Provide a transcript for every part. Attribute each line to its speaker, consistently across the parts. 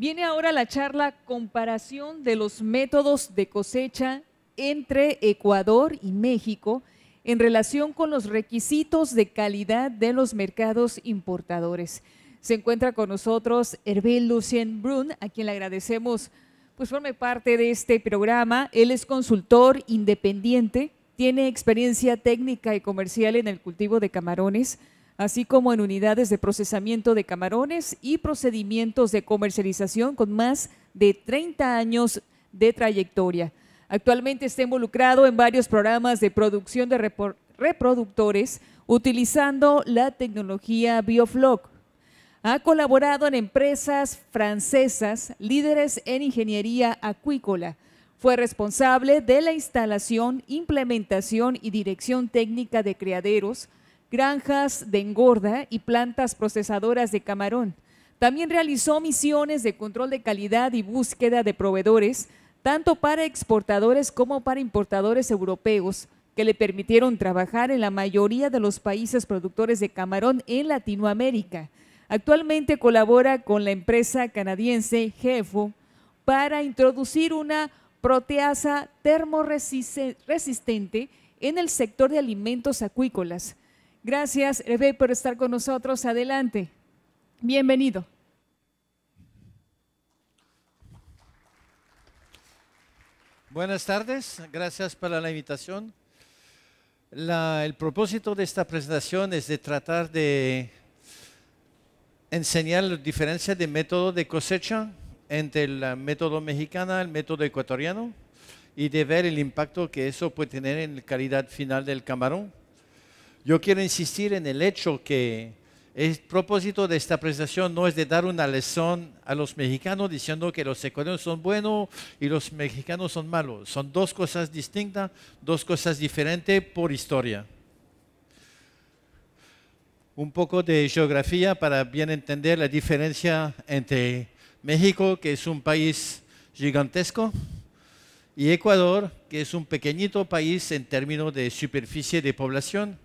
Speaker 1: Viene ahora la charla Comparación de los métodos de cosecha entre Ecuador y México en relación con los requisitos de calidad de los mercados importadores. Se encuentra con nosotros Hervé Lucien Brun, a quien le agradecemos, pues forme parte de este programa. Él es consultor independiente, tiene experiencia técnica y comercial en el cultivo de camarones así como en unidades de procesamiento de camarones y procedimientos de comercialización con más de 30 años de trayectoria. Actualmente está involucrado en varios programas de producción de reproductores utilizando la tecnología BioFloc. Ha colaborado en empresas francesas líderes en ingeniería acuícola. Fue responsable de la instalación, implementación y dirección técnica de criaderos, granjas de engorda y plantas procesadoras de camarón. También realizó misiones de control de calidad y búsqueda de proveedores, tanto para exportadores como para importadores europeos, que le permitieron trabajar en la mayoría de los países productores de camarón en Latinoamérica. Actualmente colabora con la empresa canadiense GEFO para introducir una proteasa termoresistente en el sector de alimentos acuícolas Gracias, Rebe, por estar con nosotros. Adelante. Bienvenido.
Speaker 2: Buenas tardes, gracias por la invitación. el propósito de esta presentación es de tratar de enseñar la diferencia de método de cosecha entre el método mexicano y el método ecuatoriano y de ver el impacto que eso puede tener en la calidad final del camarón. Yo quiero insistir en el hecho que el propósito de esta presentación no es de dar una lección a los mexicanos diciendo que los ecuatorianos son buenos y los mexicanos son malos. Son dos cosas distintas, dos cosas diferentes por historia. Un poco de geografía para bien entender la diferencia entre México, que es un país gigantesco, y Ecuador, que es un pequeñito país en términos de superficie de población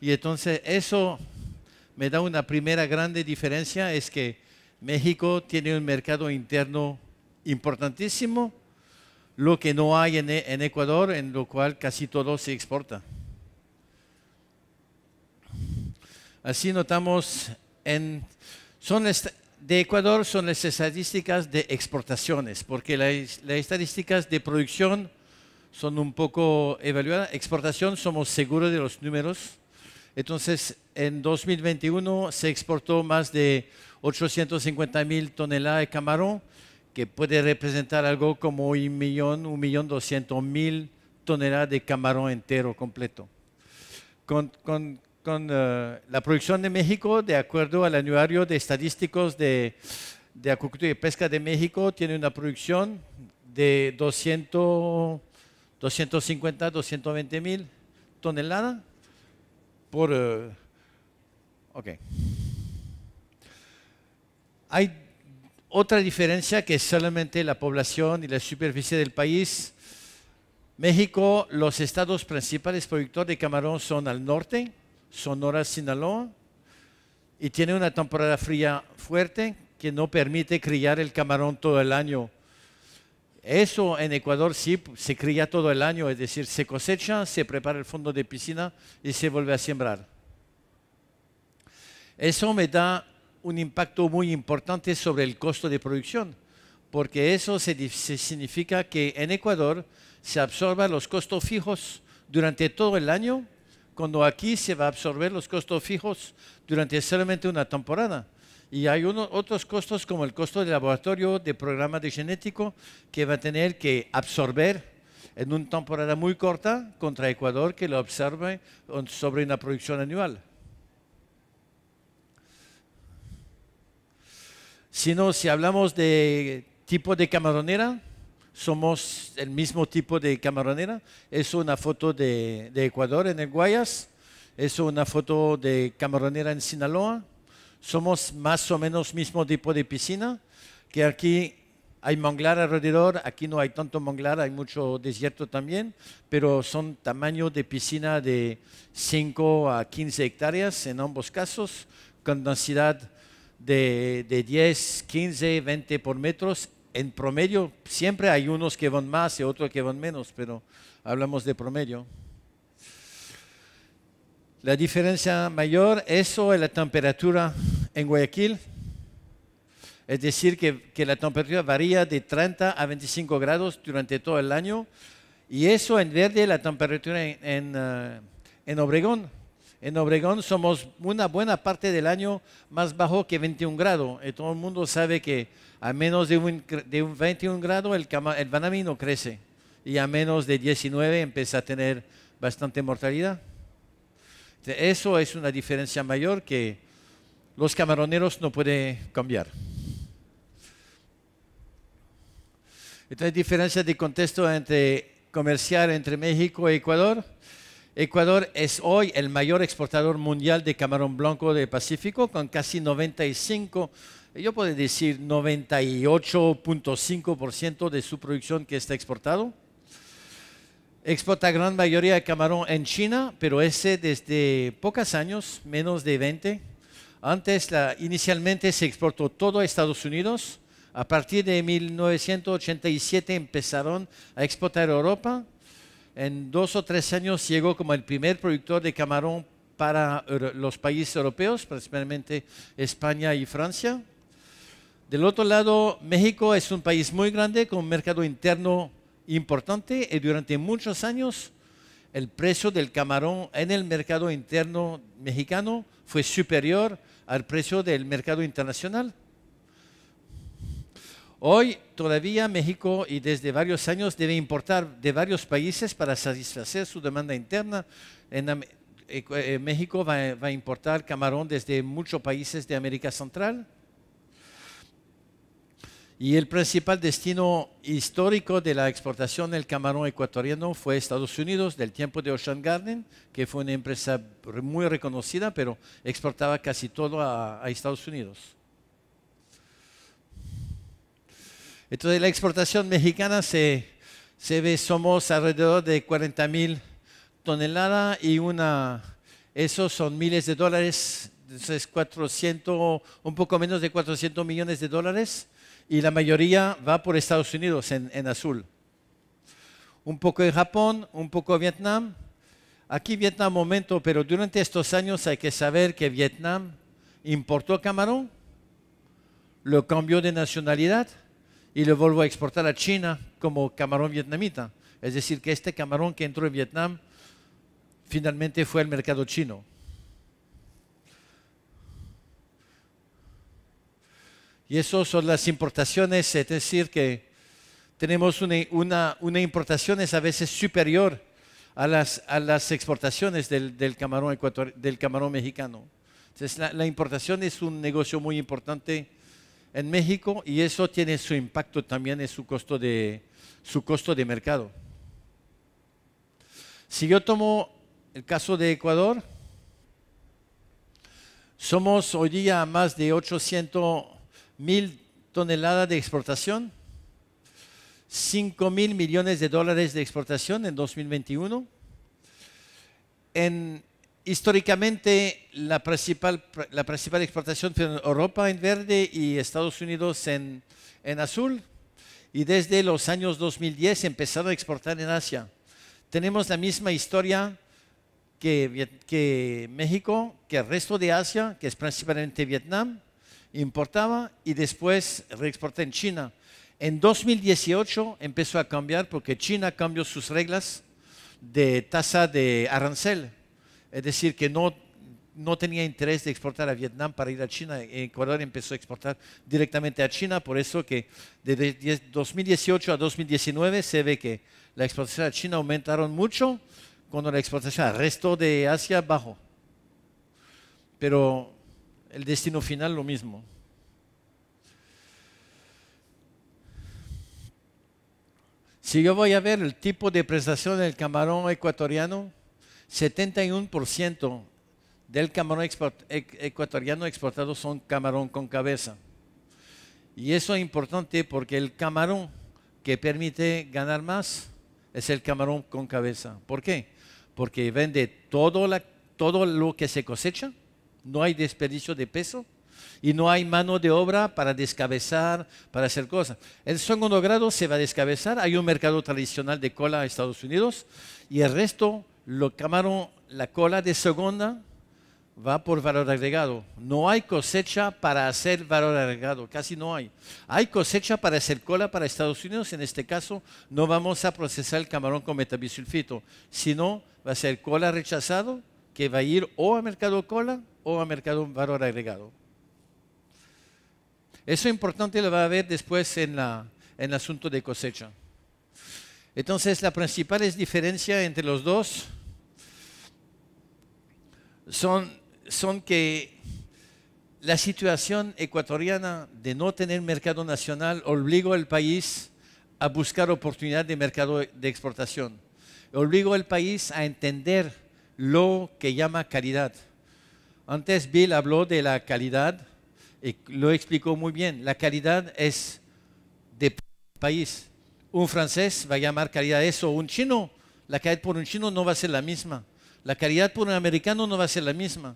Speaker 2: y entonces eso me da una primera grande diferencia, es que México tiene un mercado interno importantísimo, lo que no hay en, e, Ecuador, en lo cual casi todo se exporta. Así notamos en... Son de Ecuador son las estadísticas de exportaciones, porque las, las estadísticas de producción son un poco evaluadas. Exportación somos seguros de los números, entonces, en 2021 se exportó más de 850 toneladas de camarón, que puede representar algo como un millón, un millón doscientos mil toneladas de camarón entero completo. Con, eh, la producción de México, de acuerdo al anuario de estadísticos de, de y pesca de México, tiene una producción de 200, 250, 220 mil toneladas por... Eh, Hay otra diferencia que es solamente la población y la superficie del país. México, los estados principales productores de camarón son al norte, Sonora, Sinaloa, y tiene una temporada fría fuerte que no permite criar el camarón todo el año eso en Ecuador sí se cría todo el año, es decir, se cosecha, se prepara el fondo de piscina y se vuelve a sembrar. Eso me da un impacto muy importante sobre el costo de producción, porque eso significa que en Ecuador se absorben los costos fijos durante todo el año, cuando aquí se va a absorber los costos fijos durante solamente una temporada. Y hay otros costos como el costo de laboratorio de programa de genético que va a tener que absorber en una temporada muy corta contra Ecuador que lo observe sobre una producción anual. Si si hablamos de tipo de camaronera, somos el mismo tipo de camaronera. Es una foto de Ecuador en el Guayas, es una foto de camaronera en Sinaloa somos más o menos mismo tipo de piscina, que aquí hay manglar alrededor, aquí no hay tanto manglar, hay mucho desierto también, pero son tamaño de piscina de 5 a 15 hectáreas en ambos casos, con densidad de, de 10, 15, 20 por metros. En promedio siempre hay unos que van más y otros que van menos, pero hablamos de promedio. La diferencia mayor, eso es la temperatura en Guayaquil. Es decir, que, la temperatura varía de 30 a 25 grados durante todo el año. Y eso en verde la temperatura en, en, eh, Obregón. En Obregón somos una buena parte del año más bajo que 21 grados. Y eh, todo el mundo sabe que a menos de un, 21 grados el, el banamino crece. Y a menos de 19 empieza a tener bastante mortalidad. Este, eso es una diferencia mayor que los camaroneros no pueden cambiar. Entonces, diferencia de contexto entre comercial entre México y e Ecuador. Ecuador es hoy el mayor exportador mundial de camarón blanco del Pacífico, con casi 95, yo puedo decir 98.5% de su producción que está exportado. Exporta gran mayoría de camarón en China, pero ese desde pocos años, menos de 20. Antes, inicialmente se exportó todo a Estados Unidos. A partir de 1987 empezaron a exportar a Europa. En dos o tres años llegó como el primer productor de camarón para los países europeos, principalmente España y Francia. Del otro lado, México es un país muy grande con un mercado interno importante y eh, durante muchos años el precio del camarón en el mercado interno mexicano fue superior al precio del mercado internacional. Hoy todavía México y desde varios años debe importar de varios países para satisfacer su demanda interna. En eh, eh, México va a importar camarón desde muchos países de América Central y el principal destino histórico de la exportación del camarón ecuatoriano fue Estados Unidos, del tiempo de Ocean Garden, que fue una empresa muy reconocida, pero exportaba casi todo a, Estados Unidos. Entonces la exportación mexicana se, ve, somos alrededor de 40 mil toneladas y una, esos son miles de dólares, 400, un poco menos de 400 millones de dólares y la mayoría va por Estados Unidos en, azul. Un poco de Japón, un poco de Vietnam. Aquí Vietnam momento, pero durante estos años hay que saber que Vietnam importó camarón, lo cambió de nacionalidad y lo volvió a exportar a China como camarón vietnamita. Es decir, que este camarón que entró en Vietnam finalmente fue al mercado chino. Y eso son las importaciones, es decir, que tenemos una, una, importación a veces superior a las, a las exportaciones del, camarón ecuator, del camarón mexicano. Entonces, la, importación es un negocio muy importante en México y eso tiene su impacto también en su costo de, su costo de mercado. Si yo tomo el caso de Ecuador, somos hoy día más de 800 mil toneladas de exportación, 5 mil millones de dólares de exportación en 2021. En, históricamente la principal, la principal exportación fue en Europa en verde y Estados Unidos en, azul. Y desde los años 2010 empezaron a exportar en Asia. Tenemos la misma historia que, que México, que el resto de Asia, que es principalmente Vietnam importaba y después reexporté en China. En 2018 empezó a cambiar porque China cambió sus reglas de tasa de arancel. Es decir, que no, no tenía interés de exportar a Vietnam para ir a China. Ecuador empezó a exportar directamente a China, por eso que desde 2018 a 2019 se ve que la exportación a China aumentaron mucho, cuando la exportación al resto de Asia bajó. Pero el destino final lo mismo. Si yo voy a ver el tipo de prestación del camarón ecuatoriano, 71% del camarón e-, ecuatoriano exportado son camarón con cabeza. Y eso es importante porque el camarón que permite ganar más es el camarón con cabeza. ¿Por qué? Porque vende todo, todo lo que se cosecha no hay desperdicio de peso y no hay mano de obra para descabezar, para hacer cosas. El segundo grado se va a descabezar, hay un mercado tradicional de cola en Estados Unidos y el resto lo la cola de segunda va por valor agregado. No hay cosecha para hacer valor agregado, casi no hay. Hay cosecha para hacer cola para Estados Unidos, en este caso no vamos a procesar el camarón con metabisulfito, sino va a ser cola rechazado, que va a ir o a mercado cola o a mercado valor agregado. Eso es importante lo va a ver después en, la, en el asunto de cosecha. Entonces, la principal diferencia entre los dos son, son que la situación ecuatoriana de no tener mercado nacional obligó al país a buscar oportunidad de mercado de exportación. Obligó al país a entender lo que llama calidad. Antes Bill habló de la calidad y lo explicó muy bien. La calidad es de país. Un francés va a llamar calidad eso. Un chino, la calidad por un chino no va a ser la misma. La calidad por un americano no va a ser la misma.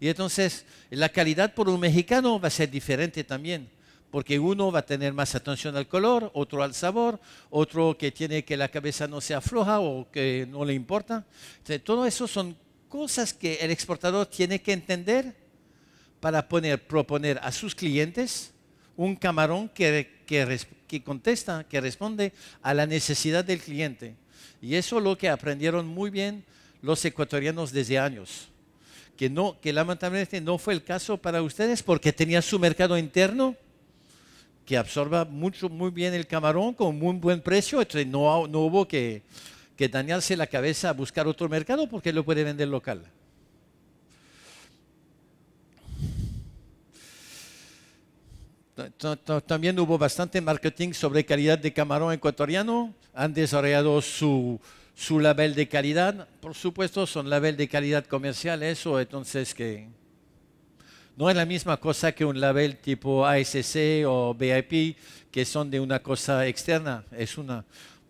Speaker 2: Y entonces la calidad por un mexicano va a ser diferente también porque uno va a tener más atención al color, otro al sabor, otro que tiene que la cabeza no se afloja o que no le importa. todo eso son cosas que el exportador tiene que entender para poner, proponer a sus clientes un camarón que, contesta, que responde a la necesidad del cliente. Y eso es lo que aprendieron muy bien los ecuatorianos desde años. Que, no, que lamentablemente no fue el caso para ustedes porque tenía su mercado interno que absorba mucho, muy bien el camarón con muy buen precio. Entonces este, no, no hubo que, que dañarse la cabeza a buscar otro mercado porque lo puede vender local. También hubo bastante marketing sobre calidad de camarón ecuatoriano. Han desarrollado su, su label de calidad. Por supuesto, son label de calidad comercial, eso. Entonces, que no es la misma cosa que un label tipo ASC o BIP, que son de una cosa externa. Es una,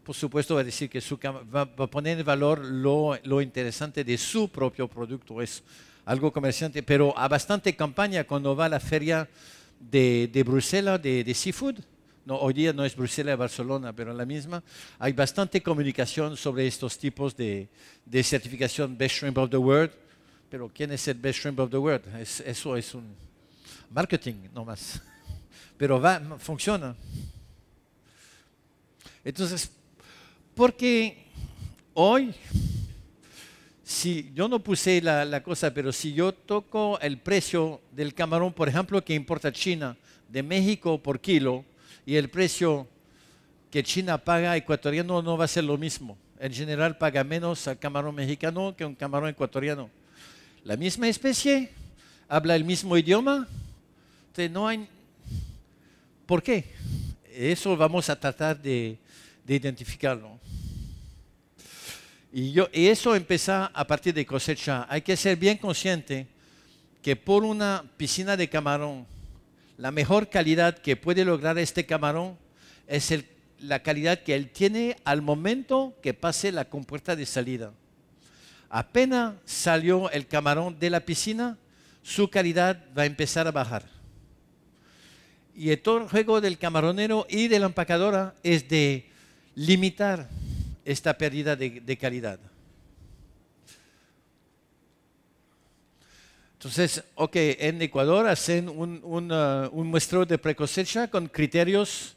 Speaker 2: por supuesto, va a decir que va, a poner en valor lo, interesante de su propio producto. Es algo comerciante, pero a bastante campaña cuando va a la feria de, Bruselas de, seafood. No, hoy día no es Bruselas, es Barcelona, pero la misma. Hay bastante comunicación sobre estos tipos de, de certificación Best Shrimp of the World pero ¿quién es el best shrimp of the world? eso es un marketing nomás. Pero va, funciona. Entonces, porque hoy, si yo no puse la, la, cosa, pero si yo toco el precio del camarón, por ejemplo, que importa China de México por kilo, y el precio que China paga ecuatoriano no va a ser lo mismo. En general paga menos al camarón mexicano que un camarón ecuatoriano la misma especie, habla el mismo idioma, no hay... ¿Por qué? Eso vamos a tratar de, identificarlo. Y, eso empieza a partir de cosecha. Hay que ser bien consciente que por una piscina de camarón, la mejor calidad que puede lograr este camarón es la calidad que él tiene al momento que pase la compuerta de salida. Apenas salió el camarón de la piscina, su calidad va a empezar a bajar. Y el juego del camaronero y de la empacadora es de limitar esta pérdida de, calidad. Entonces, ok, en Ecuador hacen un, un, muestreo de precosecha con criterios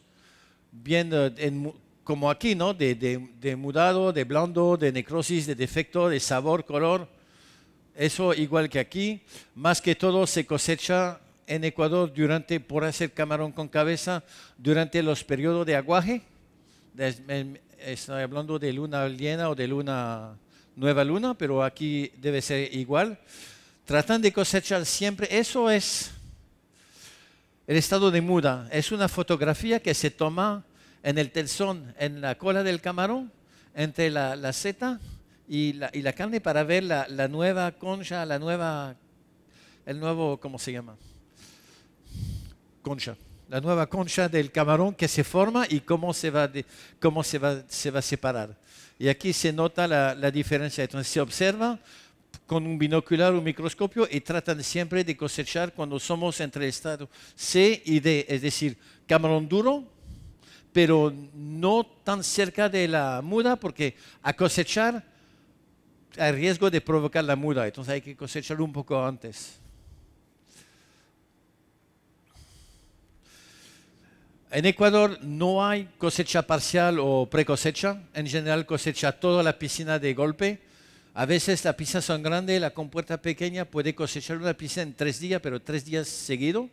Speaker 2: bien eh, en, como aquí, ¿no? De, de, de, mudado, de blando, de necrosis, de defecto, de sabor, color. Eso igual que aquí. Más que todo se cosecha en Ecuador durante, por hacer camarón con cabeza, durante los periodos de aguaje. Estoy hablando de luna llena o de luna nueva luna, pero aquí debe ser igual. Tratan de cosechar siempre. Eso es el estado de muda. Es una fotografía que se toma en el telzón, en la cola del camarón, entre la, la seta y la, y la, carne para ver la, la, nueva concha, la nueva, el nuevo, ¿cómo se llama? Concha. La nueva concha del camarón que se forma y cómo se va, de, cómo se va, se va a separar. Y aquí se nota la diferencia. Entonces se observa con un binocular o un microscopio y tratan siempre de cosechar cuando somos entre el estado C y D, es decir, camarón duro, pero no tan cerca de la muda, porque a cosechar hay riesgo de provocar la muda, entonces hay que cosechar un poco antes. En Ecuador no hay cosecha parcial o precosecha, en general cosecha toda la piscina de golpe. A veces las piscinas son grandes, la compuerta pequeña puede cosechar una piscina en tres días, pero tres días seguidos.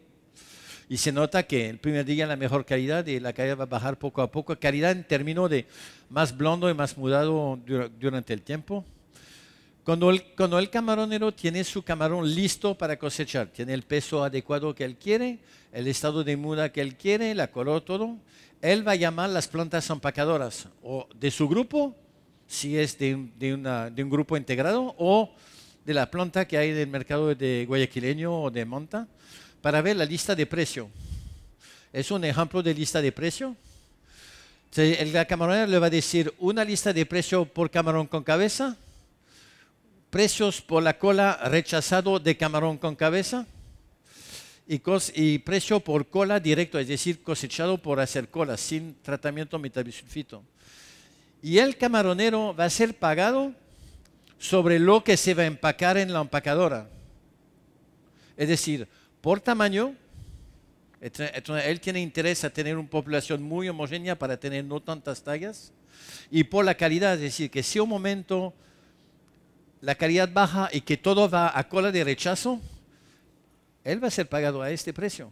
Speaker 2: Y se nota que el primer día la mejor calidad y la calidad va a bajar poco a poco. Calidad en términos de más blondo y más mudado durante el tiempo. Cuando el, cuando camaronero tiene su camarón listo para cosechar, tiene el peso adecuado que él quiere, el estado de muda que él quiere, la color, todo, él va a llamar las plantas empacadoras o de su grupo, si es de, un grupo integrado, o de la planta que hay del mercado de guayaquileño o de Monta para ver la lista de precios Es un ejemplo de lista de precios el camaronero le va a decir una lista de precios por camarón con cabeza, precios por la cola rechazado de camarón con cabeza y, y precio por cola directo, es decir, cosechado por hacer cola sin tratamiento metabisulfito. Y el camaronero va a ser pagado sobre lo que se va a empacar en la empacadora. Es decir, por tamaño, él tiene interés a tener una población muy homogénea para tener no tantas tallas y por la calidad, es decir, que si un momento la calidad baja y que todo va a cola de rechazo, él va a ser pagado a este precio.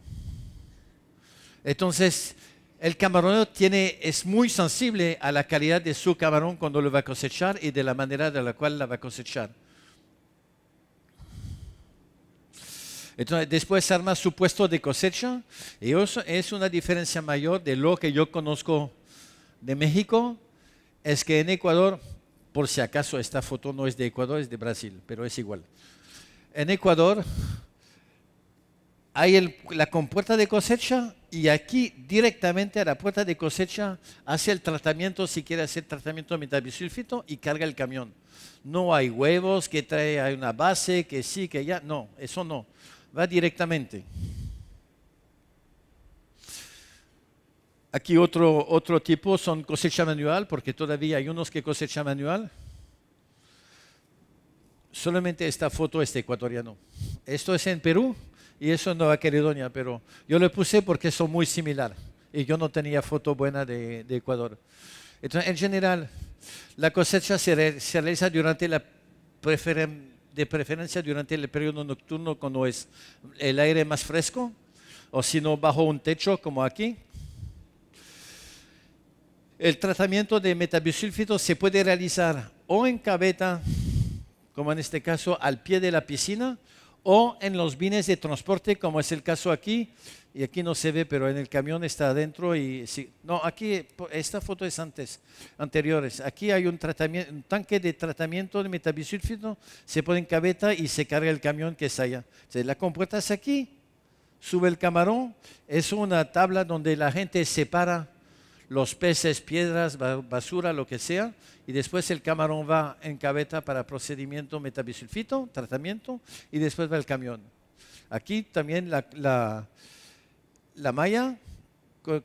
Speaker 2: Entonces, el camaronero tiene, es muy sensible a la calidad de su camarón cuando lo va a cosechar y de la manera de la cual la va a cosechar. Entonces, después arma su puesto de cosecha y eso es una diferencia mayor de lo que yo conozco de México. Es que en Ecuador, por si acaso esta foto no es de Ecuador, es de Brasil, pero es igual. En Ecuador hay la compuerta de cosecha y aquí directamente a la puerta de cosecha hace el tratamiento, si quiere hacer tratamiento de metabisulfito y carga el camión. No hay huevos que trae, hay una base que sí, que ya, no, eso no va directamente. Aquí otro, otro tipo son cosecha manual, porque todavía hay unos que cosecha manual. Solamente esta foto es ecuatoriano. Esto es en Perú y eso en Nueva Caledonia, pero yo lo puse porque son muy similares y yo no tenía foto buena de, Ecuador. Entonces, en general, la cosecha se realiza durante la preferencia de preferencia durante el periodo nocturno cuando es el aire más fresco, o si no, bajo un techo como aquí. El tratamiento de metabisulfito se puede realizar o en cabeta, como en este caso al pie de la piscina, o en los bienes de transporte, como es el caso aquí, y aquí no se ve, pero en el camión está adentro y No, aquí, esta foto es antes, anteriores. Aquí hay un, tratamiento, tanque de tratamiento de metabisulfito, se pone en cabeta y se carga el camión que está allá. la compuertas es aquí, sube el camarón, es una tabla donde la gente separa los peces, piedras, basura, lo que sea, y después el camarón va en cabeta para procedimiento metabisulfito, tratamiento, y después va el camión. Aquí también la, malla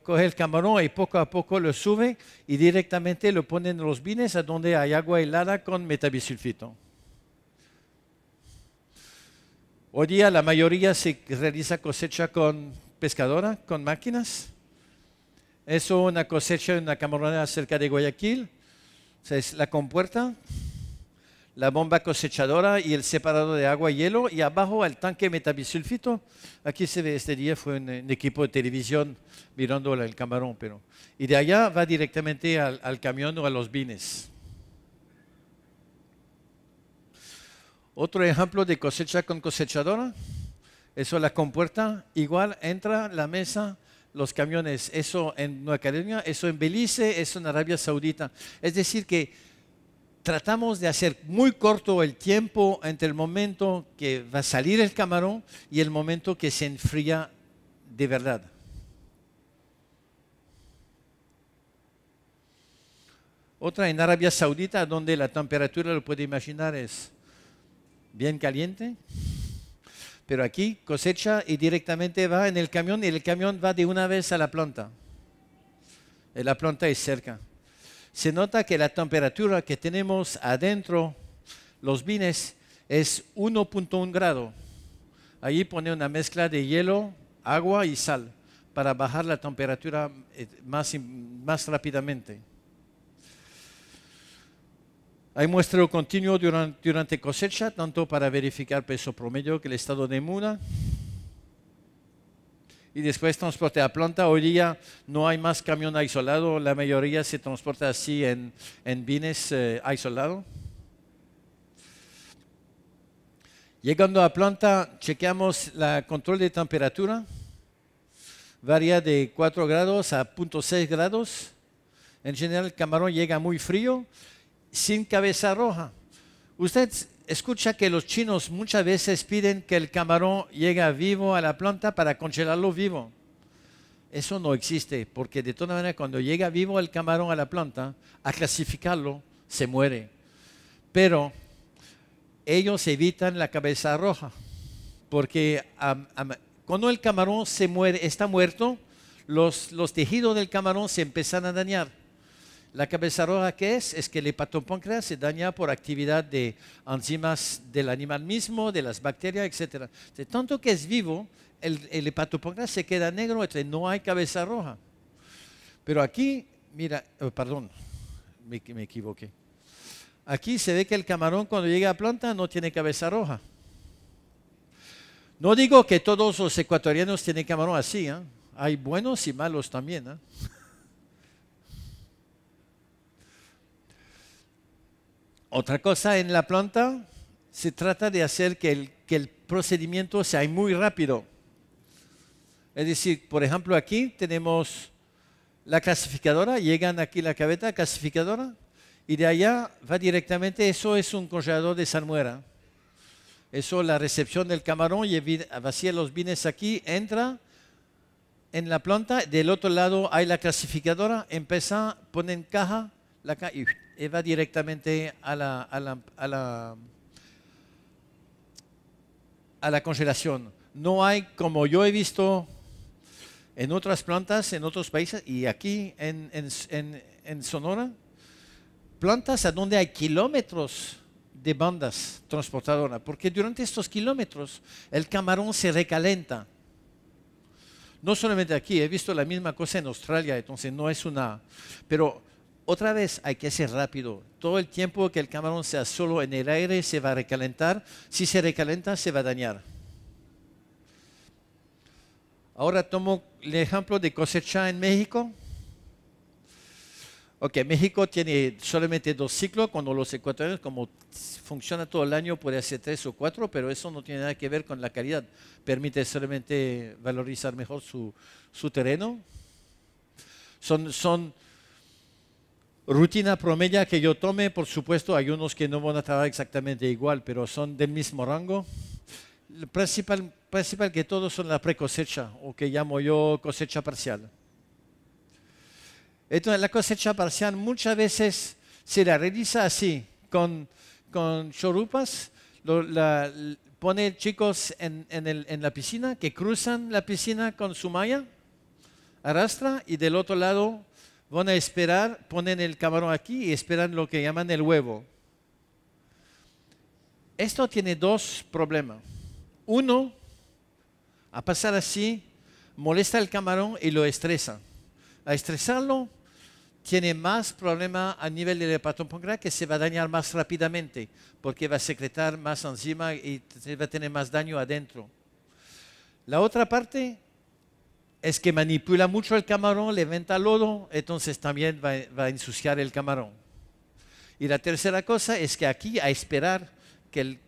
Speaker 2: coge el camarón y poco a poco lo sube y directamente lo pone en los bines a donde hay agua helada con metabisulfito. Hoy día la mayoría se realiza cosecha con pescadora, con máquinas, es una cosecha de una camaronera cerca de Guayaquil. es la compuerta, la bomba cosechadora y el separador de agua y hielo. Y abajo el tanque metabisulfito. Aquí se ve, este día fue un, equipo de televisión mirando el camarón. Pero, y de allá va directamente al, camión o a los bines. Otro ejemplo de cosecha con cosechadora. Eso es la compuerta. Igual entra la mesa los camiones, eso en Nueva Caledonia, eso en Belice, eso en Arabia Saudita. Es decir, que tratamos de hacer muy corto el tiempo entre el momento que va a salir el camarón y el momento que se enfría de verdad. Otra en Arabia Saudita, donde la temperatura, lo puede imaginar, es bien caliente. Pero aquí cosecha y directamente va en el camión y el camión va de una vez a la planta. Eh, la planta es cerca. Se nota que la temperatura que tenemos adentro, los vines, es 1.1 grado. Allí pone una mezcla de hielo, agua y sal para bajar la temperatura eh, más rápidamente. Hay muestreo continuo durante, cosecha, tanto para verificar peso promedio que el estado de muda. Y después transporte a planta. Hoy día no hay más camión aislado, la mayoría se transporta así en, en bines eh, Llegando a planta, chequeamos la control de temperatura. Varía de 4 grados a 0.6 grados. En general, el camarón llega muy frío sin cabeza roja. Usted escucha que los chinos muchas veces piden que el camarón llegue vivo a la planta para congelarlo vivo. Eso no existe, porque de todas maneras cuando llega vivo el camarón a la planta, a clasificarlo, se muere. Pero ellos evitan la cabeza roja, porque cuando el camarón se muere, está muerto, los, los tejidos del camarón se empiezan a dañar la cabeza roja que es es que el hepatopáncreas se daña por actividad de enzimas del animal mismo, de las bacterias, etc. De tanto que es vivo, el, el se queda negro, no hay cabeza roja. Pero aquí, mira, oh, perdón, me, me equivoqué. Aquí se ve que el camarón cuando llega a planta no tiene cabeza roja. No digo que todos los ecuatorianos tienen camarón así, ¿eh? hay buenos y malos también. ¿eh? Otra cosa en la planta, se trata de hacer que el, procedimiento sea muy rápido. Es decir, por ejemplo, aquí tenemos la clasificadora, llegan aquí la cabeza clasificadora y de allá va directamente, eso es un congelador de salmuera. Eso la recepción del camarón, vacía los bienes aquí, entra en la planta, del otro lado hay la clasificadora, empieza, ponen caja, la caja eh, va directamente a la, a la, a la, congelación. No hay, como yo he visto en otras plantas, en otros países y aquí en, en, en, Sonora, plantas a donde hay kilómetros de bandas transportadoras, porque durante estos kilómetros el camarón se recalenta. No solamente aquí, he visto la misma cosa en Australia, entonces no es una... Pero otra vez hay que ser rápido. Todo el tiempo que el camarón sea solo en el aire se va a recalentar. Si se recalenta, se va a dañar. Ahora tomo el ejemplo de cosecha en México. Ok, México tiene solamente dos ciclos, cuando los ecuatorianos, como funciona todo el año, puede hacer tres o cuatro, pero eso no tiene nada que ver con la calidad. Permite solamente valorizar mejor su, su terreno. Son, son rutina promedia que yo tome, por supuesto, hay unos que no van a estar exactamente igual, pero son del mismo rango. El principal, principal que todos son la precosecha, o que llamo yo cosecha parcial. Entonces, la cosecha parcial muchas veces se la realiza así, con, con chorupas, la, pone chicos en, en, el, en la piscina, que cruzan la piscina con su malla, arrastra y del otro lado van a esperar, ponen el camarón aquí y esperan lo que llaman el huevo. Esto tiene dos problemas. Uno, a pasar así, molesta al camarón y lo estresa. A estresarlo, tiene más problema a nivel del hepatón que se va a dañar más rápidamente porque va a secretar más enzima y va a tener más daño adentro. La otra parte es que manipula mucho el camarón, le venta lodo, entonces también va, a ensuciar el camarón. Y la tercera cosa es que aquí a esperar que el,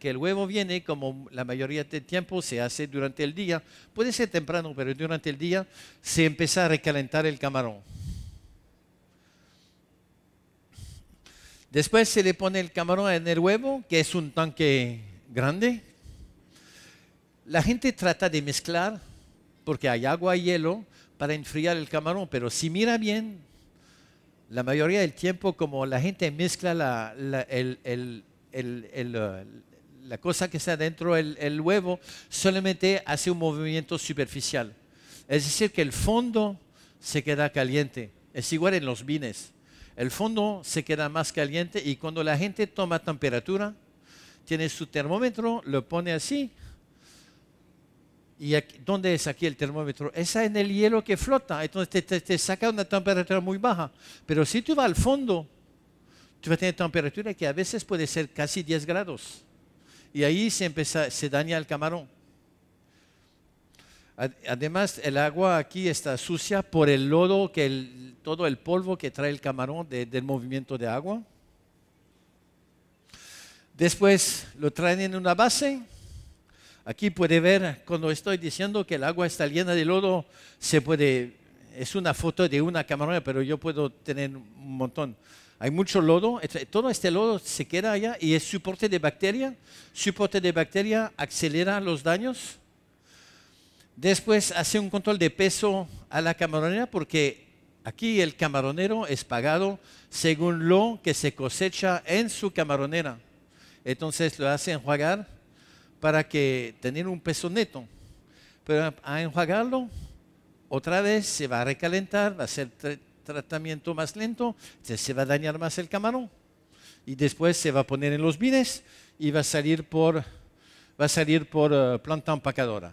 Speaker 2: que el huevo viene, como la mayoría del tiempo se hace durante el día, puede ser temprano, pero durante el día se empieza a recalentar el camarón. Después se le pone el camarón en el huevo, que es un tanque grande. La gente trata de mezclar porque hay agua y hielo para enfriar el camarón, pero si mira bien, la mayoría del tiempo como la gente mezcla la, uh, cosa que está dentro el huevo, solamente hace un movimiento superficial. Es decir, que el fondo se queda caliente. Es igual en los vines. El fondo se queda más caliente y cuando la gente toma temperatura, tiene su termómetro, lo pone así ¿Y dónde es aquí el termómetro? Esa en el hielo que flota, entonces te, saca una temperatura muy baja. Pero si tú vas al fondo, tú vas a tener temperatura que a veces puede ser casi 10 grados. Y ahí se, empieza, se daña el camarón. Además, el agua aquí está sucia por el lodo, que todo el polvo que trae el camarón del movimiento de agua. Después lo traen en una base Aquí puede ver, cuando estoy diciendo que el agua está llena de lodo, se puede, es una foto de una camarona, pero yo puedo tener un montón. Hay mucho lodo, todo este lodo se queda allá y es soporte de bacteria. Soporte de bacteria acelera los daños. Después hace un control de peso a la camaronera porque aquí el camaronero es pagado según lo que se cosecha en su camaronera. Entonces lo hace enjuagar para que tener un peso neto. Pero a enjuagarlo, otra vez se va a recalentar, va a ser tratamiento más lento, se va a dañar más el camarón. Y después se va a poner en los bines y va a salir por, va a salir por eh, planta empacadora.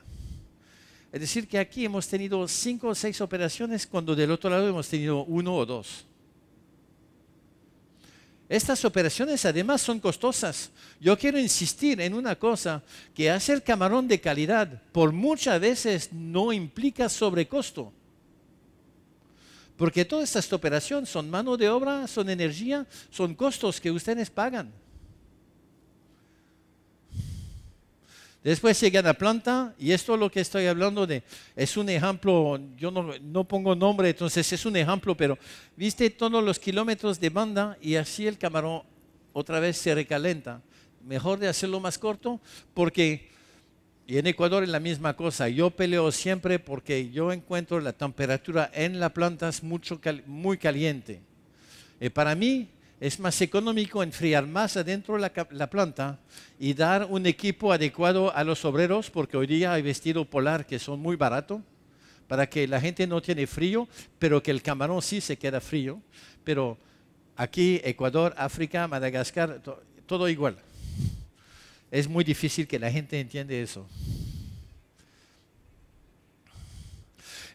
Speaker 2: Es decir, que aquí hemos tenido cinco o seis operaciones cuando del otro lado hemos tenido uno o dos. Estas operaciones además son costosas. Yo quiero insistir en una cosa, que hacer camarón de calidad por muchas veces no implica sobrecosto. Porque todas estas operaciones son mano de obra, son energía, son costos que ustedes pagan. Después llega la planta y esto es lo que estoy hablando de, es un ejemplo, yo no, no, pongo nombre, entonces es un ejemplo, pero viste todos los kilómetros de banda y así el camarón otra vez se recalenta. Mejor de hacerlo más corto porque, en Ecuador es la misma cosa, yo peleo siempre porque yo encuentro la temperatura en la planta es mucho, muy caliente. Eh, para mí es más económico enfriar más adentro la, planta y dar un equipo adecuado a los obreros, porque hoy día hay vestido polar que son muy baratos, para que la gente no tiene frío, pero que el camarón sí se queda frío. Pero aquí, Ecuador, África, Madagascar, todo igual. Es muy difícil que la gente entienda eso.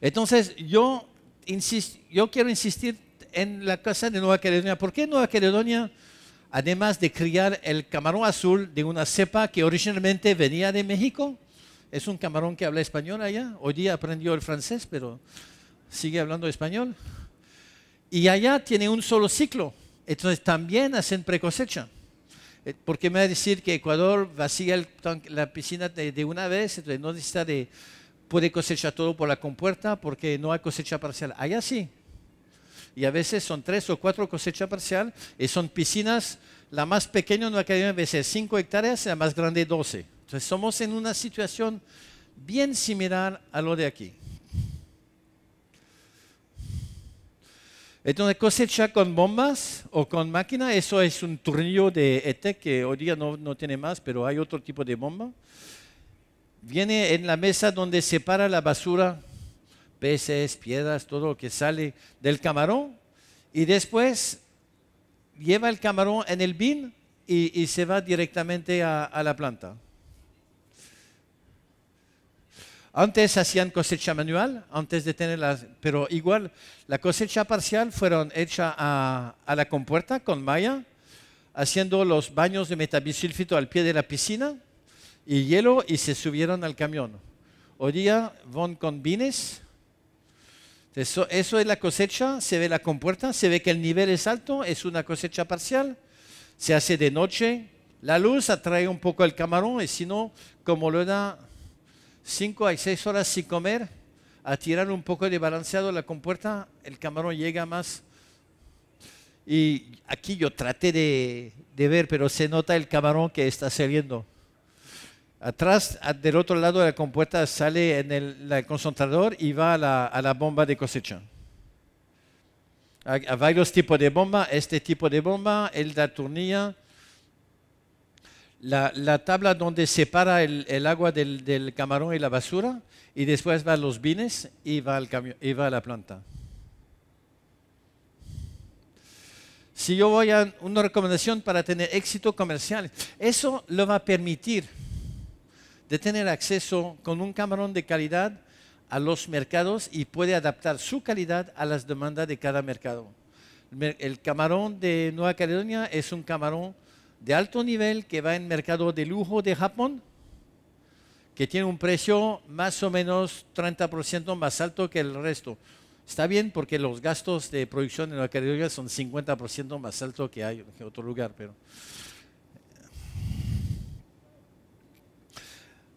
Speaker 2: Entonces, yo, yo quiero insistir en la casa de Nueva Caledonia. ¿Por qué Nueva Caledonia, además de criar el camarón azul de una cepa que originalmente venía de México, es un camarón que habla español allá? Hoy día aprendió el francés, pero sigue hablando español. Y allá tiene un solo ciclo, entonces también hacen precosecha. Eh, porque me va a decir que Ecuador vacía el, la piscina de, de, una vez, entonces no necesita de, puede cosechar todo por la compuerta porque no hay cosecha parcial. Allá sí, y a veces son tres o cuatro cosechas parcial y son piscinas, la más pequeña en la academia a veces 5 hectáreas y la más grande 12. Entonces somos en una situación bien similar a lo de aquí. Entonces cosecha con bombas o con máquina, eso es un tornillo de ETEC que hoy día no, no tiene más, pero hay otro tipo de bomba. Viene en la mesa donde separa la basura peces, piedras, todo lo que sale del camarón. Y después lleva el camarón en el bin y, se va directamente a, la planta. Antes hacían cosecha manual, antes de tener pero igual la cosecha parcial fueron hechas a, la compuerta con malla, haciendo los baños de metabisulfito al pie de la piscina y hielo y se subieron al camión. Hoy día van con bines eso, es la cosecha, se ve la compuerta, se ve que el nivel es alto, es una cosecha parcial, se hace de noche, la luz atrae un poco el camarón y si no, como lo da 5 a 6 horas sin comer, a tirar un poco de balanceado la compuerta, el camarón llega más. Y aquí yo traté de ver, pero se nota el camarón que está saliendo. Atrás, del otro lado de la compuerta, sale en el, concentrador y va a la, a la, bomba de cosecha. Hay, varios tipos de bomba. Este tipo de bomba, el de tornilla. La, la, tabla donde separa el, el agua del, del, camarón y la basura, y después va a los vines y va, y va a la planta. Si yo voy a una recomendación para tener éxito comercial, eso lo va a permitir de tener acceso con un camarón de calidad a los mercados y puede adaptar su calidad a las demandas de cada mercado. El camarón de Nueva Caledonia es un camarón de alto nivel que va en mercado de lujo de Japón, que tiene un precio más o menos 30% más alto que el resto. Está bien porque los gastos de producción en Nueva Caledonia son 50% más alto que hay en otro lugar, pero...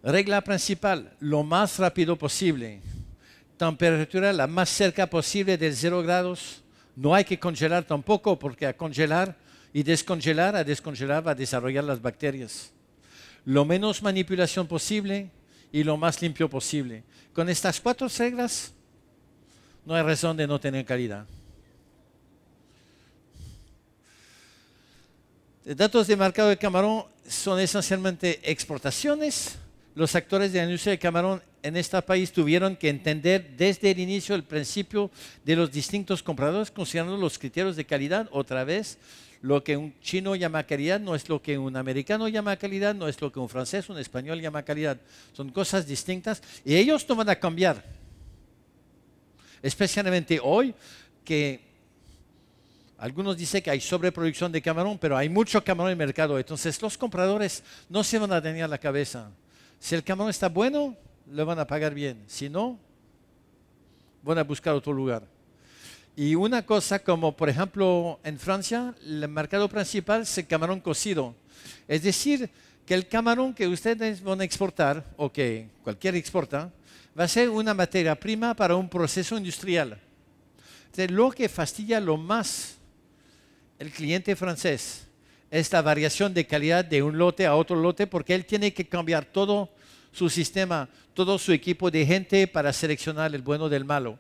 Speaker 2: Regla principal, lo más rápido posible. Temperatura la más cerca posible del 0 grados. No hay que congelar tampoco, porque a congelar y descongelar, a descongelar va a desarrollar las bacterias. Lo menos manipulación posible y lo más limpio posible. Con estas cuatro reglas, no hay razón de no tener calidad. datos de mercado de camarón son esencialmente exportaciones, los actores de la industria de camarón en este país tuvieron que entender desde el inicio, el principio de los distintos compradores, considerando los criterios de calidad, otra vez, lo que un chino llama calidad no es lo que un americano llama calidad, no es lo que un francés, un español llama calidad. Son cosas distintas y ellos no van a cambiar. Especialmente hoy que algunos dicen que hay sobreproducción de camarón, pero hay mucho camarón en el mercado. Entonces los compradores no se van a tener la cabeza. Si el camarón está bueno, lo van a pagar bien. Si no, van a buscar otro lugar. Y una cosa como, por ejemplo, en Francia, el mercado principal es el camarón cocido. Es decir, que el camarón que ustedes van a exportar, o que cualquier exporta, va a ser una materia prima para un proceso industrial. es lo que fastidia lo más el cliente francés esta variación de calidad de un lote a otro lote porque él tiene que cambiar todo su sistema, todo su equipo de gente para seleccionar el bueno del malo.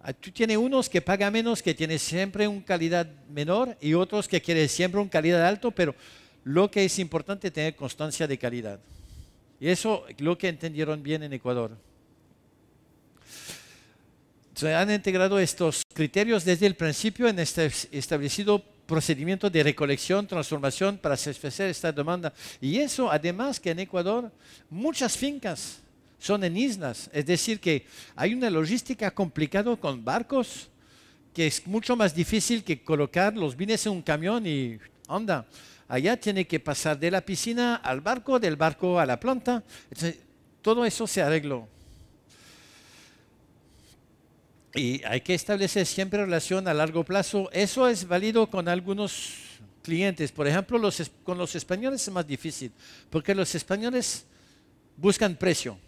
Speaker 2: Ah, tú tienes unos que pagan menos, que tienen siempre una calidad menor y otros que quieren siempre una calidad alto, pero lo que es importante es tener constancia de calidad. Y eso es lo que entendieron bien en Ecuador. Se han integrado estos criterios desde el principio en este establecido procedimiento de recolección, transformación para satisfacer esta demanda. Y eso, además que en Ecuador muchas fincas son en islas, es decir, que hay una logística complicada con barcos, que es mucho más difícil que colocar los bienes en un camión y anda. Allá tiene que pasar de la piscina al barco, del barco a la planta. todo eso se arregló y hay que establecer siempre relación a largo plazo. Eso es válido con algunos clientes. Por ejemplo, los, con los españoles es más difícil, porque los españoles buscan precio.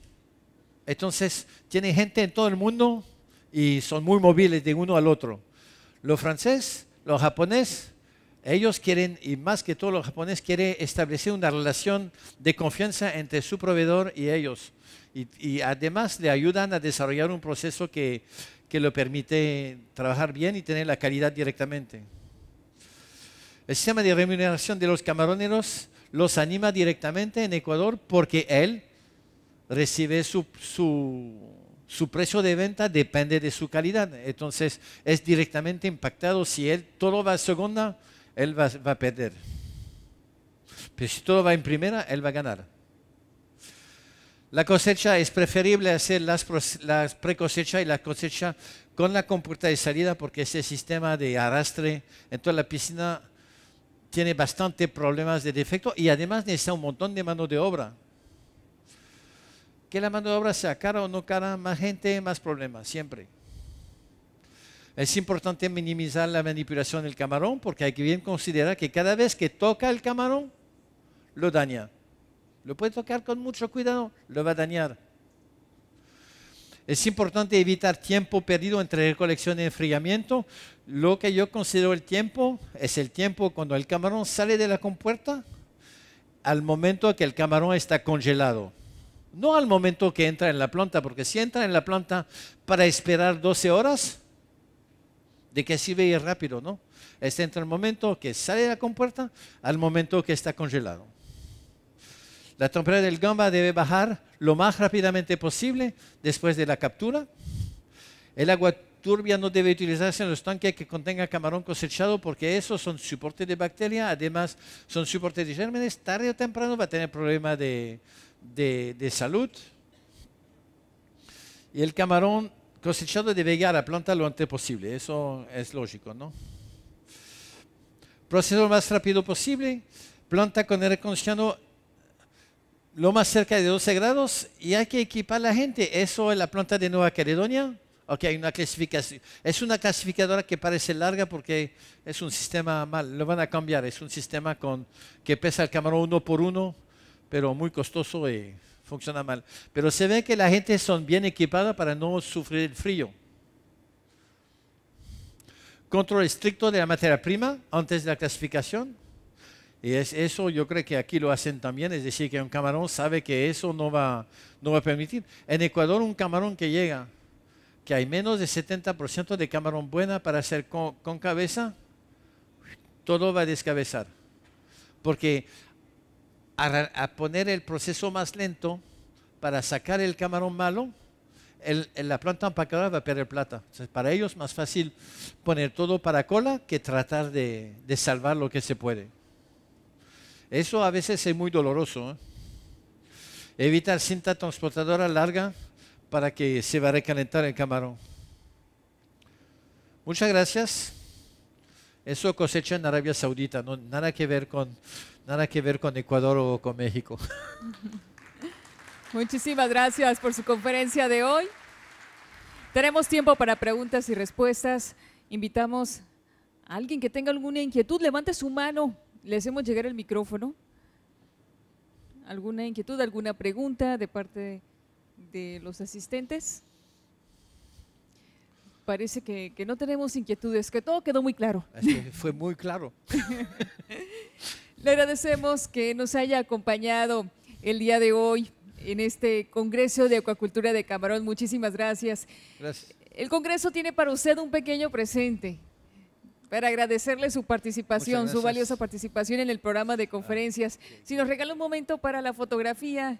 Speaker 2: Entonces, tienen gente en todo el mundo y son muy móviles de uno al otro. Los francés, los japoneses, ellos quieren, y más que todo los japoneses, quieren establecer una relación de confianza entre su proveedor y ellos. y además le ayudan a desarrollar un proceso que que lo permite trabajar bien y tener la calidad directamente. El sistema de remuneración de los camaroneros los anima directamente en Ecuador porque él recibe su, precio de venta, depende de su calidad. Entonces es directamente impactado. Si él todo va a segunda, él va, va a perder. Pero si todo va en primera, él va a ganar. La cosecha es preferible hacer las, las precosecha y la cosecha con la compuerta de salida porque ese sistema de arrastre en toda la piscina tiene bastantes problemas de defecto y además necesita un montón de mano de obra. Que la mano de obra sea cara o no cara, más gente, más problemas, siempre. Es importante minimizar la manipulación del camarón porque hay que bien considerar que cada vez que toca el camarón, lo daña. Lo puede tocar con mucho cuidado, lo va a dañar. Es importante evitar tiempo perdido entre recolección y enfriamiento. Lo que yo considero el tiempo es el tiempo cuando el camarón sale de la compuerta al momento que el camarón está congelado. No al momento que entra en la planta, porque si entra en la planta para esperar 12 horas, de qué sirve ir rápido, ¿no? Es este entre el momento que sale de la compuerta al momento que está congelado. La temperatura del gamba debe bajar lo más rápidamente posible después de la captura. El agua turbia no debe utilizarse en los tanques que contengan camarón cosechado porque esos son soporte de bacterias, además son soporte de gérmenes. Tarde o temprano va a tener problemas de, de, de salud. Y el camarón cosechado debe llegar a planta lo antes posible, eso es lógico, ¿no? Proceso lo más rápido posible. Planta con el reconciano lo más cerca de 12 grados y hay que equipar a la gente. Eso es la planta de Nueva Caledonia, ok, hay una clasificación. Es una clasificadora que parece larga porque es un sistema mal, lo van a cambiar. Es un sistema con, que pesa el camarón uno por uno, pero muy costoso y funciona mal. Pero se ve que la gente son bien equipada para no sufrir el frío. Control estricto de la materia prima antes de la clasificación y es eso yo creo que aquí lo hacen también, es decir, que un camarón sabe que eso no va, no va a permitir. En Ecuador un camarón que llega, que hay menos de 70% de camarón buena para hacer con, cabeza, todo va a descabezar. Porque a, poner el proceso más lento para sacar el camarón malo, el, la planta empacadora va a perder plata. para ellos es más fácil poner todo para cola que tratar de salvar lo que se puede. Eso a veces es muy doloroso. ¿eh? Evitar cinta transportadora larga para que se va a recalentar el camarón. Muchas gracias. Eso cosecha en Arabia Saudita, nada, que ver con, nada que ver con Ecuador o con México.
Speaker 1: Muchísimas gracias por su conferencia de hoy. Tenemos tiempo para preguntas y respuestas. Invitamos a alguien que tenga alguna inquietud, levante su mano. Le hacemos llegar el micrófono. ¿Alguna inquietud, alguna pregunta de parte de los asistentes? Parece que, no tenemos inquietudes, que todo quedó muy claro.
Speaker 2: fue muy claro.
Speaker 1: Le agradecemos que nos haya acompañado el día de hoy en este Congreso de Acuacultura de Camarón. Muchísimas Gracias. El Congreso tiene para usted un pequeño presente para agradecerle su participación, su valiosa participación en el programa de conferencias. Ah, si nos regala un momento para la fotografía.